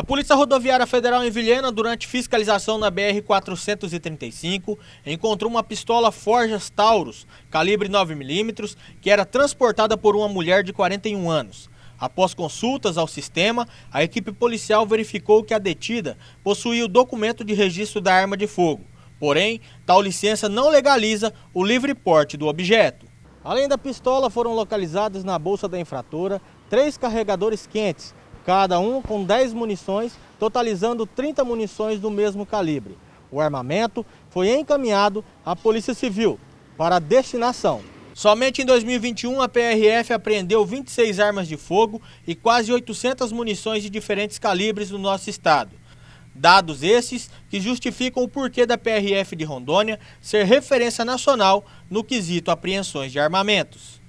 A Polícia Rodoviária Federal em Vilhena, durante fiscalização na BR-435, encontrou uma pistola Forjas Taurus, calibre 9mm, que era transportada por uma mulher de 41 anos. Após consultas ao sistema, a equipe policial verificou que a detida possuía o documento de registro da arma de fogo. Porém, tal licença não legaliza o livre porte do objeto. Além da pistola, foram localizados na bolsa da infratora três carregadores quentes, cada um com 10 munições, totalizando 30 munições do mesmo calibre. O armamento foi encaminhado à Polícia Civil para destinação. Somente em 2021, a PRF apreendeu 26 armas de fogo e quase 800 munições de diferentes calibres no nosso estado. Dados esses que justificam o porquê da PRF de Rondônia ser referência nacional no quesito apreensões de armamentos.